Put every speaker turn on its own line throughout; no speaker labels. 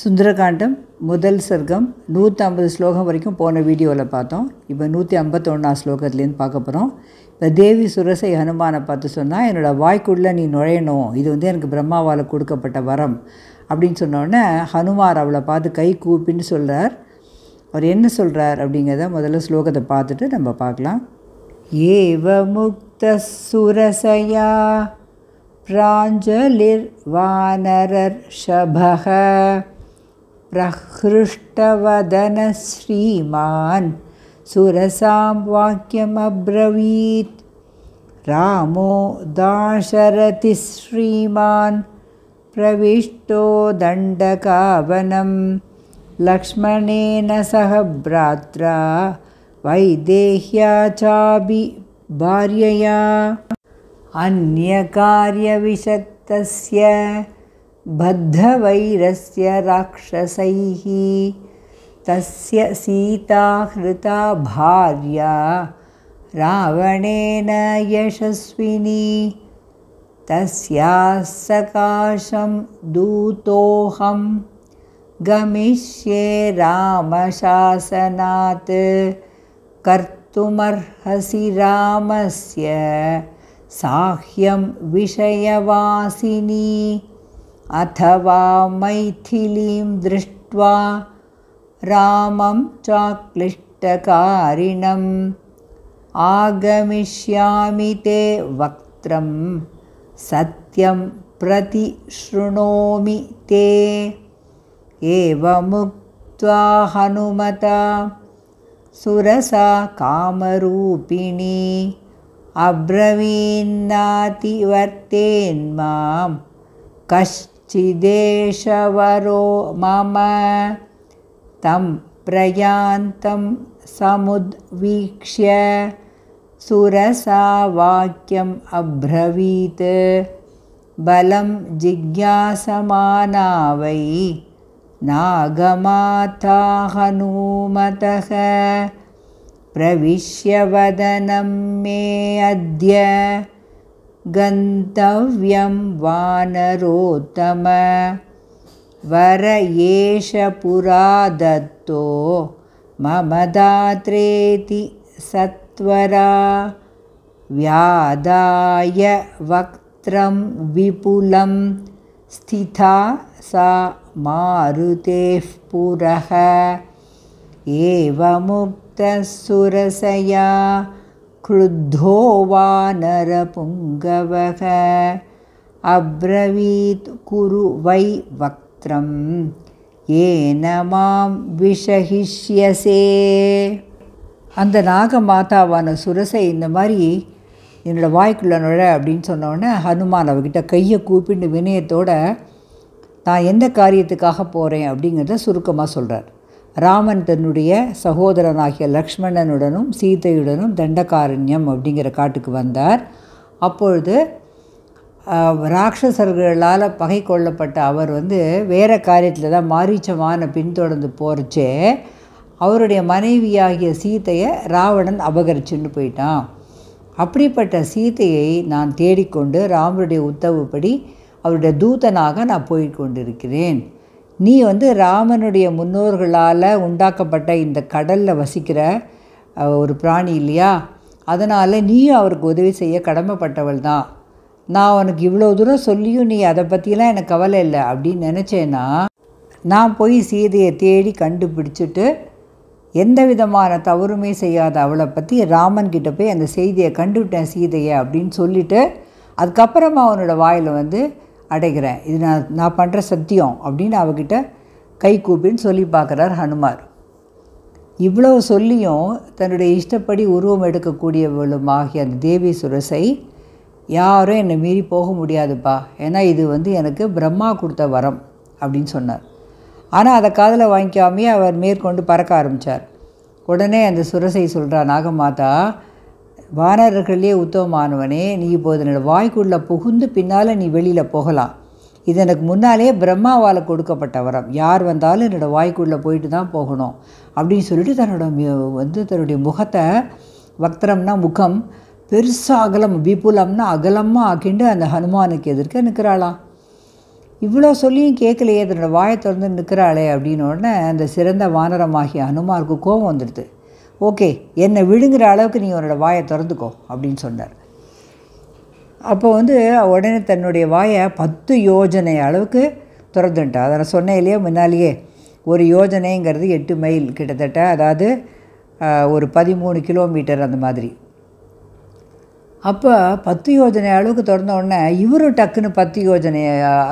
சுந்தரகாண்டம் முதல் சர்க்கம் நூற்றி ஐம்பது ஸ்லோகம் வரைக்கும் போன வீடியோவில் பார்த்தோம் இப்போ நூற்றி ஐம்பத்தொன்னா ஸ்லோகத்துலேருந்து பார்க்க போகிறோம் இப்போ தேவி சுரசை ஹனுமானை பார்த்து சொன்னால் என்னோடய வாய்க்குள்ளே நீ நுழையணும் இது வந்து எனக்கு பிரம்மாவால் கொடுக்கப்பட்ட வரம் அப்படின்னு சொன்னோடனே ஹனுமார் அவளை பார்த்து கை கூப்பின்னு சொல்கிறார் அவர் என்ன சொல்கிறார் அப்படிங்கிறத முதல்ல ஸ்லோகத்தை பார்த்துட்டு நம்ம பார்க்கலாம் ஏவ முக்த சுரசையா பிராஞ்சலிர் வானரர் ஷபக प्रहृष्टवदनश्रीमान् सुरसां वाक्यमब्रवीत् रामो दाशरथिः प्रविष्टो दण्डकावनं लक्ष्मणेन सह भ्रात्रा वैदेह्या भार्यया अन्यकार्यविशत्तस्य बद्धवैरस्य राक्षसैः तस्य सीता हृता भार्या रावणेन यशस्विनी तस्याः सकाशं दूतोऽहं गमिष्ये रामशासनात् कर्तुमर्हसि रामस्य साह्यं विषयवासिनी अथवा मैथिलीं दृष्ट्वा रामं चाक्लिष्टकारिणम् आगमिष्यामि ते वक्त्रं सत्यं शृणोमि ते एवमुक्त्वा हनुमता सुरसा कामरूपिणी अब्रवीन्नातिवर्तेन्मां कश्च चिदेशवरो मम तं प्रयान्तं समुद्वीक्ष्य वाक्यम् अब्रवीत् बलं जिज्ञासमाना वै नागमाता हनूमतः प्रविश्य वदनं मे अद्य गन्तव्यं वानरोत्तम वर एष पुरा दत्तो ममदात्रेति सत्वरा व्यादाय वक्त्रं विपुलं स्थिता सा मारुतेः पुरः एवमुक्तः सुरसया क्रुद्धो वा नरपुङ्गवः अब्रवीत् குரு வை वक्त्रं ஏன மாம் விஷகிஷ்யசே அந்த நாக மாதாவான சுரசை இந்த மாதிரி என்னோடய வாய்க்குள்ள நுழ அப்படின்னு சொன்னோடனே ஹனுமான் அவகிட்ட கையை கூப்பிட்டு வினயத்தோடு நான் எந்த காரியத்துக்காக போகிறேன் அப்படிங்கிறத சுருக்கமாக சொல்கிறார் ராமன் தன்னுடைய சகோதரனாகிய லக்ஷ்மணனுடனும் சீதையுடனும் தண்டகாரண்யம் அப்படிங்கிற காட்டுக்கு வந்தார் அப்பொழுது ராட்சசர்களால் பகை கொள்ளப்பட்ட அவர் வந்து வேறு காரியத்தில் தான் மாரீச்சமான பின்தொடர்ந்து போகிறச்சே அவருடைய மனைவியாகிய சீத்தையை ராவணன் அபகரிச்சுன்னு போயிட்டான் அப்படிப்பட்ட சீத்தையை நான் தேடிக்கொண்டு ராமருடைய உத்தவுப்படி அவருடைய தூதனாக நான் போய்கொண்டிருக்கிறேன் நீ வந்து ராமனுடைய முன்னோர்களால் உண்டாக்கப்பட்ட இந்த கடலில் வசிக்கிற ஒரு பிராணி இல்லையா அதனால் நீயும் அவருக்கு உதவி செய்ய கடமைப்பட்டவள் தான் நான் உனக்கு இவ்வளோ தூரம் சொல்லியும் நீ அதை பற்றிலாம் எனக்கு கவலை இல்லை அப்படின்னு நினச்சேன்னா நான் போய் சீதையை தேடி கண்டுபிடிச்சிட்டு எந்த விதமான தவறுமே செய்யாத அவளை பற்றி ராமன்கிட்ட போய் அந்த செய்தியை கண்டுவிட்டேன் சீதையை அப்படின்னு சொல்லிவிட்டு அதுக்கப்புறமா அவனோட வாயில் வந்து அடைகிறேன் இது நான் நான் பண்ணுற சத்தியம் அப்படின்னு அவகிட்ட கை கூப்பின்னு சொல்லி பார்க்குறார் ஹனுமார் இவ்வளவு சொல்லியும் தன்னுடைய இஷ்டப்படி உருவம் ஆகிய அந்த தேவி சுரசை யாரும் என்னை மீறி போக முடியாதுப்பா ஏன்னா இது வந்து எனக்கு பிரம்மா கொடுத்த வரம் அப்படின்னு சொன்னார் ஆனால் அதை காதில் வாங்கிக்காமே அவர் மேற்கொண்டு பறக்க ஆரம்பித்தார் உடனே அந்த சுரசை சொல்கிறார் நாகமாதா வானரர்களே உத்தமமானவனே நீ இப்போது என்னோடய வாய்க்குள்ளே புகுந்து பின்னால் நீ வெளியில் போகலாம் இது எனக்கு முன்னாலே பிரம்மாவால் கொடுக்கப்பட்ட வரம் யார் வந்தாலும் என்னோடய வாய்க்குள்ளே போயிட்டு தான் போகணும் அப்படின்னு சொல்லிட்டு தன்னோட வந்து தன்னுடைய முகத்தை வக்திரம்னா முகம் பெருசாக அகலம் விபுலம்னா அகலமாக ஆக்கிண்டு அந்த ஹனுமானுக்கு எதிர்க்க நிற்கிறாளாம் இவ்வளோ சொல்லியும் கேட்கலையே தன்னோட வாயை திறந்து நிற்கிறாளே அப்படின்னு உடனே அந்த சிறந்த வானரமாகிய ஹனுமாருக்கு கோபம் வந்துடுது ஓகே என்னை விழுங்குற அளவுக்கு நீ உன்னோட வாயை திறந்துக்கோ அப்படின்னு சொன்னார் அப்போ வந்து உடனே தன்னுடைய வாயை பத்து யோஜனை அளவுக்கு திறந்துட்டான் அதை நான் சொன்னேன் இல்லையா முன்னாலேயே ஒரு யோஜனைங்கிறது எட்டு மைல் கிட்டத்தட்ட அதாவது ஒரு பதிமூணு கிலோமீட்டர் அந்த மாதிரி அப்போ பத்து யோஜனை அளவுக்கு திறந்தோடனே இவரும் டக்குன்னு பத்து யோஜனை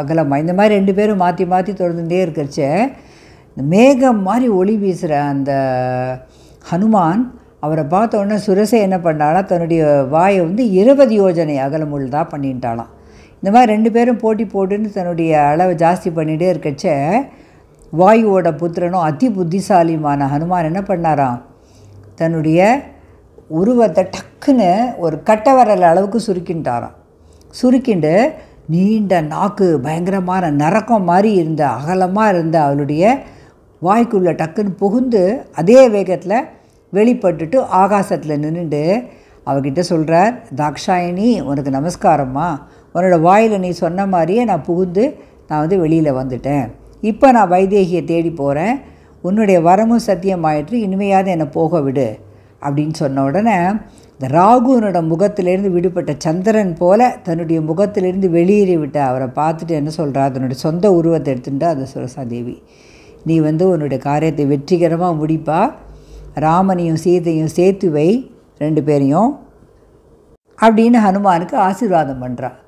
அகலமாக இந்த மாதிரி ரெண்டு பேரும் மாற்றி மாற்றி திறந்துகிட்டே இருக்கிறச்சே இந்த மேகம் மாதிரி ஒளி வீசுகிற அந்த ஹனுமான் அவரை பார்த்த உடனே சுரசை என்ன பண்ணாலாம் தன்னுடைய வாயை வந்து இருபது யோஜனை அகலம் உள்ளதாக பண்ணிட்டாலாம் இந்த மாதிரி ரெண்டு பேரும் போட்டி போட்டுன்னு தன்னுடைய அளவை ஜாஸ்தி பண்ணிகிட்டே இருக்கச்ச வாயுவோட புத்திரனும் அதி புத்திசாலியுமான ஹனுமான் என்ன பண்ணாராம் தன்னுடைய உருவத்தை டக்குன்னு ஒரு கட்டை வரல அளவுக்கு சுருக்கின்றாராம் சுருக்கிண்டு நீண்ட நாக்கு பயங்கரமான நரக்கம் மாதிரி இருந்த அகலமாக இருந்த அவளுடைய வாய்க்குள்ளே டக்குன்னு புகுந்து அதே வேகத்தில் வெளிப்பட்டுட்டு ஆகாசத்தில் நின்றுட்டு அவகிட்ட சொல்கிறார் தாக்ஷாயினி உனக்கு நமஸ்காரம்மா உன்னோட வாயில் நீ சொன்ன மாதிரியே நான் புகுந்து நான் வந்து வெளியில் வந்துட்டேன் இப்போ நான் வைதேகியை தேடி போகிறேன் உன்னுடைய வரமும் சத்தியமாயிற்று இனிமையாவது என்னை போக விடு அப்படின்னு சொன்ன உடனே இந்த ராகுவனோட முகத்திலேருந்து விடுபட்ட சந்திரன் போல தன்னுடைய முகத்திலேருந்து வெளியேறி விட்ட அவரை பார்த்துட்டு என்ன சொல்கிறார் தன்னுடைய சொந்த உருவத்தை எடுத்துட்டு அந்த சுரசாதேவி நீ வந்து உன்னுடைய காரியத்தை வெற்றிகரமாக முடிப்பா ராமனையும் சீதையும் சேர்த்து வை ரெண்டு பேரையும் அப்படின்னு ஹனுமானுக்கு ஆசீர்வாதம் பண்ணுறாள்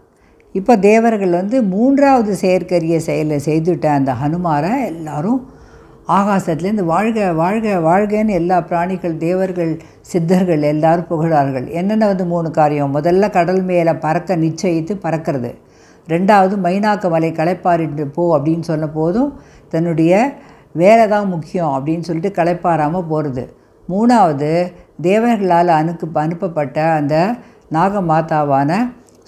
இப்போ தேவர்கள் வந்து மூன்றாவது செயற்கரிய செயலை செய்துவிட்ட அந்த ஹனுமாரை எல்லாரும் ஆகாசத்துலேருந்து வாழ்க வாழ்க வாழ்கன்னு எல்லா பிராணிகள் தேவர்கள் சித்தர்கள் எல்லாரும் புகழார்கள் என்னென்ன வந்து மூணு காரியம் முதல்ல கடல் மேலே பறக்க நிச்சயித்து பறக்கிறது ரெண்டாவது மைனாக்க மலை களைப்பாரிட்டு போ அப்படின்னு சொன்ன போதும் தன்னுடைய வேலை தான் முக்கியம் அப்படின்னு சொல்லிட்டு களைப்பாராமல் போகிறது மூணாவது தேவர்களால் அனுக்கு அனுப்பப்பட்ட அந்த நாக மாதாவான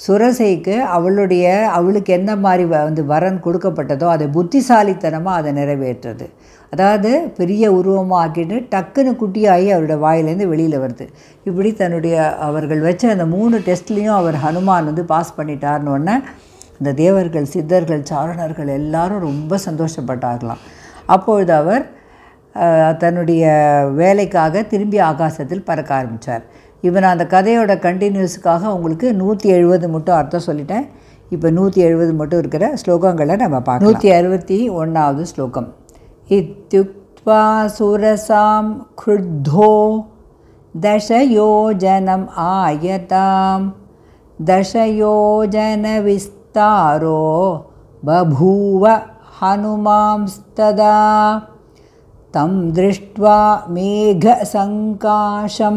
சுரசைக்கு அவளுடைய அவளுக்கு எந்த மாதிரி வந்து வரன் கொடுக்கப்பட்டதோ அதை புத்திசாலித்தனமாக அதை நிறைவேற்றுறது அதாவது பெரிய உருவமாக ஆக்கிட்டு டக்குன்னு குட்டியாகி அவருடைய வாயிலேருந்து வெளியில் வருது இப்படி தன்னுடைய அவர்கள் வச்ச அந்த மூணு டெஸ்ட்லேயும் அவர் ஹனுமான் வந்து பாஸ் பண்ணிட்டார்னு இந்த தேவர்கள் சித்தர்கள் சாரணர்கள் எல்லாரும் ரொம்ப சந்தோஷப்பட்டார்களாம் அப்பொழுது அவர் தன்னுடைய வேலைக்காக திரும்பி ஆகாசத்தில் பறக்க ஆரம்பித்தார் இப்போ நான் அந்த கதையோட கண்டினியூஸுக்காக உங்களுக்கு நூற்றி எழுபது மட்டும் அர்த்தம் சொல்லிட்டேன் இப்போ நூற்றி எழுபது மட்டும் இருக்கிற ஸ்லோகங்களை நம்ம பார்க்கலாம் நூற்றி அறுபத்தி ஒன்றாவது ஸ்லோகம் இத்யுக்வா சுரசாம் க்ருத்தோ தசயோஜனம் ஆயதாம் தசயோஜன விஸ் तारो बभूव हनुमांस्तदा तं दृष्ट्वा मेघसङ्काशं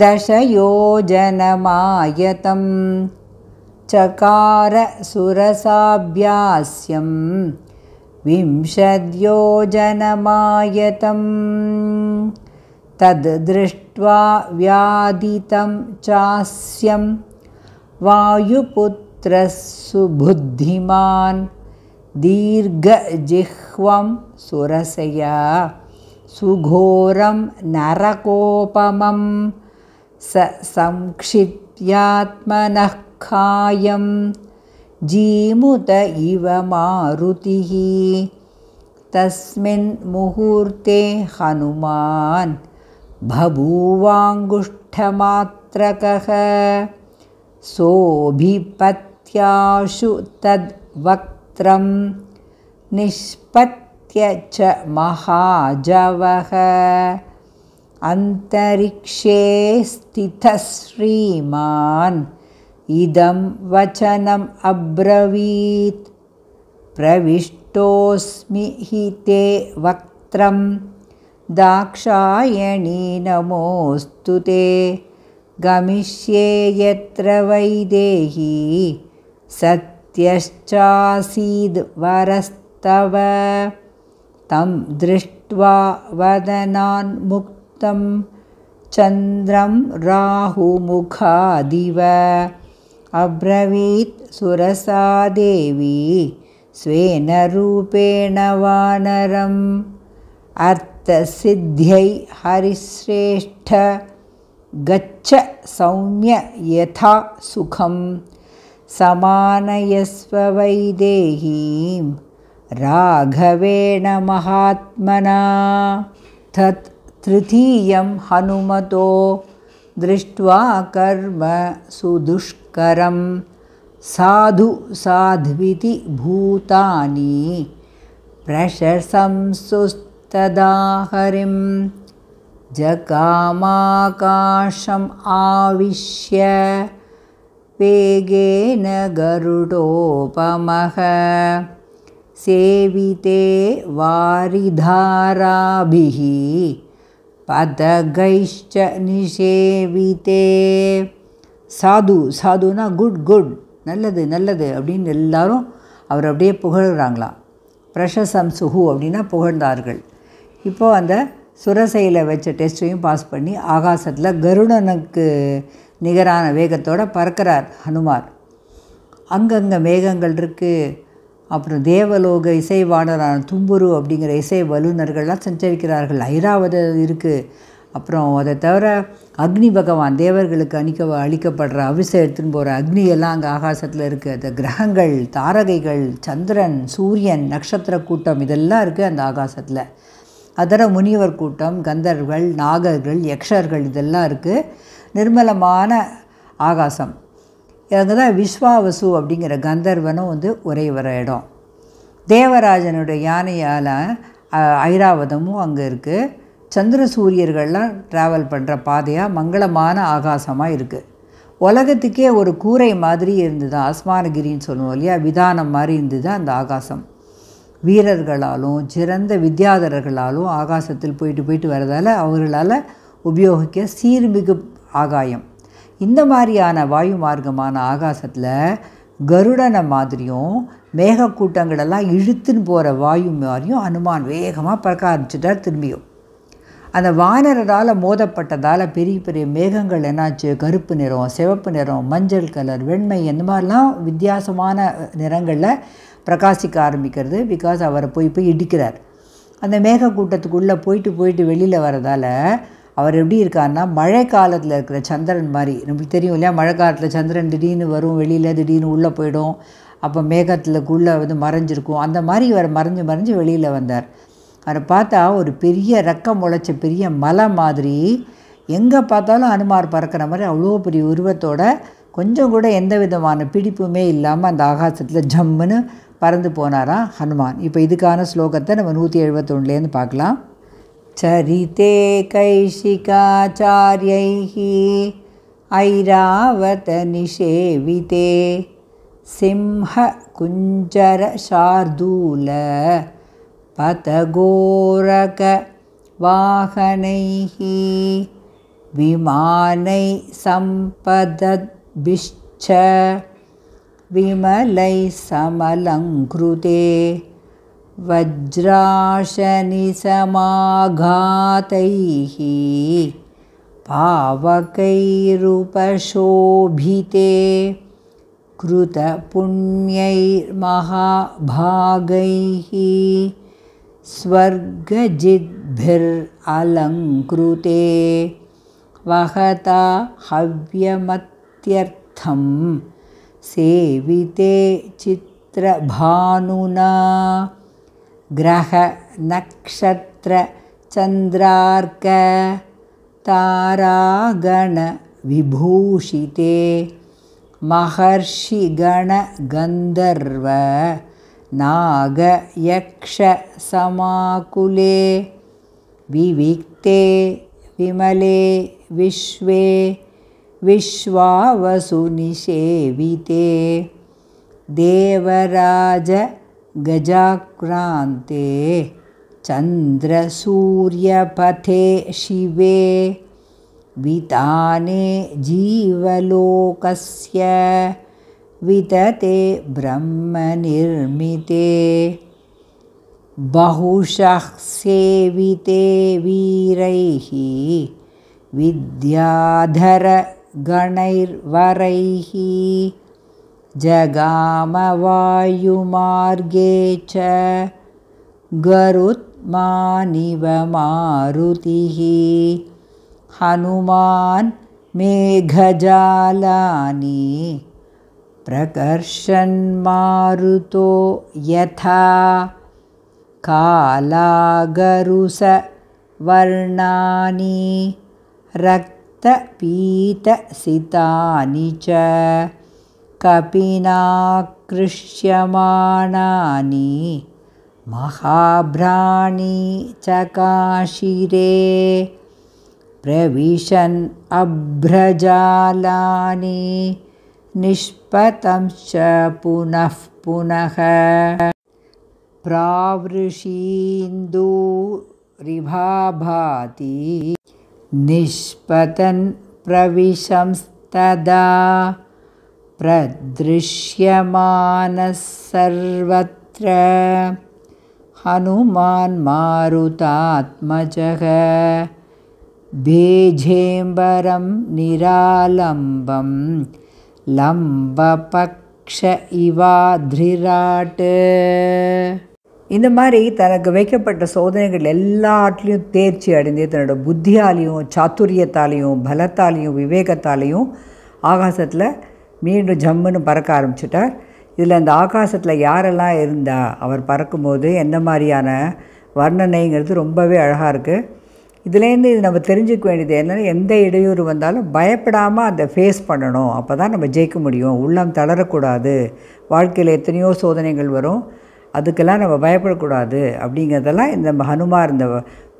दशयोजनमायतं चकारसुरसाभ्यास्यं विंशद्योजनमायतं तद् दृष्ट्वा व्याधितं चास्यं वायुपुत्र त्र सुबुद्धिमान् दीर्घजिह्वं सुरसया सुघोरं नरकोपमं स संक्षिप्यात्मनः कायं जीमुत इव मारुतिः तस्मिन् मुहूर्ते हनुमान् बभूवाङ्गुष्ठमात्रकः सोऽभिपत् ्याशु तद्वक्त्रं निष्पत्य च महाजवः अन्तरिक्षे स्थितश्रीमान् इदं वचनम् अब्रवीत् प्रविष्टोऽस्मि हि ते वक्त्रं दाक्षायणि नमोऽस्तु ते गमिष्ये यत्र वैदेही वरस्तव तं दृष्ट्वा वदनान्मुक्तं चन्द्रं राहुमुखादिव अब्रवीत् सुरसादेवी स्वेन रूपेण वानरम् अर्थसिद्ध्यै हरिश्रेष्ठ गच्छ सौम्य यथा सुखम् समानयस्व वैदेहीं राघवेण महात्मना तत् तृतीयं हनुमतो दृष्ट्वा कर्म सुदुष्करं साधु साध्विति भूतानि प्रशसं सुस्तदाहरिं आविश्य வேகேன கருடோபமக சேவிதே வாரிதாராபிகி पदगैश्च நிஷேவிதே சாது சாதுனா குட் குட் நல்லது நல்லது அப்படின்னு எல்லாரும் அவர் அப்படியே புகழ்கிறாங்களாம் பிரஷசம் சுகு அப்படின்னா புகழ்ந்தார்கள் இப்போது அந்த சுரசையில் வச்ச டெஸ்ட்டையும் பாஸ் பண்ணி ஆகாசத்தில் கருடனுக்கு நிகரான வேகத்தோடு பறக்கிறார் ஹனுமார் அங்கங்கே மேகங்கள் இருக்குது அப்புறம் தேவலோக இசைவாணரான தும்புரு அப்படிங்கிற இசை வல்லுநர்கள்லாம் சஞ்சரிக்கிறார்கள் ஐராவத இருக்குது அப்புறம் அதை தவிர அக்னி பகவான் தேவர்களுக்கு அணிக்க அளிக்கப்படுற அவிசை எடுத்துன்னு போகிற அக்னி எல்லாம் அங்கே ஆகாசத்தில் இருக்குது அந்த கிரகங்கள் தாரகைகள் சந்திரன் சூரியன் நட்சத்திர கூட்டம் இதெல்லாம் இருக்குது அந்த ஆகாசத்தில் அதர முனிவர் கூட்டம் கந்தர்கள் நாகர்கள் யக்ஷர்கள் இதெல்லாம் இருக்குது நிர்மலமான ஆகாசம் அங்கே தான் விஸ்வாவசு அப்படிங்கிற கந்தர்வனும் வந்து ஒரே வர இடம் தேவராஜனுடைய யானையால் ஐராவதமும் அங்கே இருக்குது சந்திர சூரியர்கள்லாம் ட்ராவல் பண்ணுற பாதையாக மங்களமான ஆகாசமாக இருக்குது உலகத்துக்கே ஒரு கூரை மாதிரி இருந்தது அஸ்மானகிரின்னு சொல்லுவோம் இல்லையா விதானம் மாதிரி இருந்தது அந்த ஆகாசம் வீரர்களாலும் சிறந்த வித்யாதரர்களாலும் ஆகாசத்தில் போயிட்டு போயிட்டு வரதால் அவர்களால் உபயோகிக்க சீர்மிகு ஆகாயம் இந்த மாதிரியான வாயு மார்க்கமான ஆகாசத்தில் கருடனை மாதிரியும் மேகக்கூட்டங்களெல்லாம் இழுத்துன்னு போகிற வாயு மாதிரியும் அனுமான் வேகமாக பறக்க ஆரம்பிச்சுட்டார் திரும்பியும் அந்த வானரரால் மோதப்பட்டதால் பெரிய பெரிய மேகங்கள் என்னாச்சு கருப்பு நிறம் சிவப்பு நிறம் மஞ்சள் கலர் வெண்மை இந்த மாதிரிலாம் வித்தியாசமான நிறங்களில் பிரகாசிக்க ஆரம்பிக்கிறது பிகாஸ் அவரை போய் போய் இடிக்கிறார் அந்த மேகக்கூட்டத்துக்குள்ளே போயிட்டு போயிட்டு வெளியில் வரதால் அவர் எப்படி இருக்காருன்னா மழை காலத்தில் இருக்கிற சந்திரன் மாதிரி நம்மளுக்கு தெரியும் இல்லையா மழை காலத்தில் சந்திரன் திடீர்னு வரும் வெளியில் திடீர்னு உள்ளே போயிடும் அப்போ மேகத்தில் குள்ளே வந்து மறைஞ்சிருக்கும் அந்த மாதிரி இவர் மறைஞ்சு மறைஞ்சு வெளியில் வந்தார் அவரை பார்த்தா ஒரு பெரிய ரக்கம் முளைச்ச பெரிய மலை மாதிரி எங்கே பார்த்தாலும் அனுமார் பறக்கிற மாதிரி அவ்வளோ பெரிய உருவத்தோட கொஞ்சம் கூட எந்த விதமான பிடிப்புமே இல்லாமல் அந்த ஆகாசத்தில் ஜம்முன்னு பறந்து போனாராம் ஹனுமான் இப்போ இதுக்கான ஸ்லோகத்தை நம்ம நூற்றி எழுபத்தொன்னுலேருந்து பார்க்கலாம் चरिते कैशिकाचार्यैः ऐरावतनिषेविते सिंहकुञ्जरशार्दूलपतघोरकवाहनैः विमानैः सम्पदद्भिश्च विमलैः समलङ्कृते वज्राशनिसमाघातैः पावकैरुपशोभिते कृतपुण्यैर्महाभागैः स्वर्गजिद्भिरलङ्कृते वहता हव्यमत्यर्थं सेविते चित्रभानुना ग्रह, नक्षत्र, यक्ष, समाकुले, विविक्ते विमले विश्वे विश्वावसुनिषेविते देवराज गजाक्रान्ते चन्द्रसूर्यपथे शिवे विताने जीवलोकस्य वितते ब्रह्मनिर्मिते बहुशः सेविते वीरैः विद्याधरगणैर्वरैः जगामवायुमार्गे च गरुत्मानिव मारुतिः हनुमान्मेघजालानि प्रकर्षन्मारुतो यथा कालागरुसवर्णानि रक्तपीतसितानि च कपिनाकृष्यमाणानि महाभ्राणि चकाशिरे प्रविशन् अभ्रजालानि निष्पतं च पुनः पुनः प्रावृषीन्दूरिभाभाति निष्पतन् प्रविशंस्तदा प्रदृश्यमानः ஹனுமான் हनुमान् मारुतात्मजः भेजेम्बरं निरालम्बं லம்பபக்ஷ இவாத்ரிராட் இந்த மாதிரி தனக்கு வைக்கப்பட்ட சோதனைகள் எல்லாட்லேயும் தேர்ச்சி அடைந்து தன்னோட புத்தியாலையும் சாத்துரியத்தாலையும் பலத்தாலையும் விவேகத்தாலையும் ஆகாசத்தில் மீண்டும் ஜம்முன்னு பறக்க ஆரம்பிச்சிட்டார் இதில் அந்த ஆகாசத்தில் யாரெல்லாம் இருந்தா அவர் பறக்கும்போது எந்த மாதிரியான வர்ணனைங்கிறது ரொம்பவே அழகாக இருக்குது இதுலேருந்து இது நம்ம தெரிஞ்சுக்க வேண்டியது என்னென்னா எந்த இடையூறு வந்தாலும் பயப்படாமல் அதை ஃபேஸ் பண்ணணும் அப்போ தான் நம்ம ஜெயிக்க முடியும் உள்ளம் தளரக்கூடாது வாழ்க்கையில் எத்தனையோ சோதனைகள் வரும் அதுக்கெல்லாம் நம்ம பயப்படக்கூடாது அப்படிங்கிறதெல்லாம் இந்த ஹனுமார் இந்த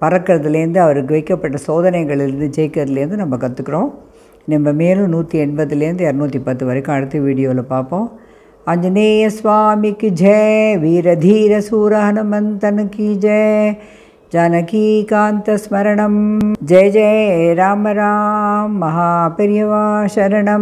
பறக்கிறதுலேருந்து அவருக்கு வைக்கப்பட்ட சோதனைகள்லேருந்து ஜெயிக்கிறதுலேருந்து நம்ம கற்றுக்குறோம் நம்ம மேலும் நூற்றி எண்பதுலேருந்து இரநூத்தி பத்து வரைக்கும் அடுத்த வீடியோவில் பார்ப்போம் आंजनेय स्वामी की जय वीर धीर सूर हनुमंतन की जय जानकी कांत स्मरणम जय जय राम राम महाप्रियवा शरण